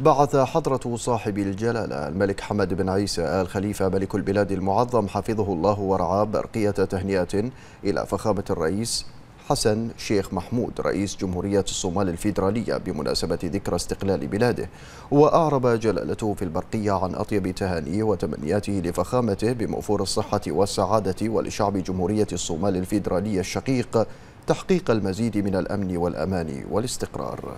بعث حضرة صاحب الجلالة الملك حمد بن عيسى آل خليفة ملك البلاد المعظم حفظه الله ورعاه برقية تهنئة إلى فخامة الرئيس حسن شيخ محمود رئيس جمهورية الصومال الفيدرالية بمناسبة ذكرى استقلال بلاده وأعرب جلالته في البرقية عن أطيب تهانيه وتمنياته لفخامته بموفور الصحة والسعادة ولشعب جمهورية الصومال الفيدرالية الشقيق تحقيق المزيد من الأمن والأمان والاستقرار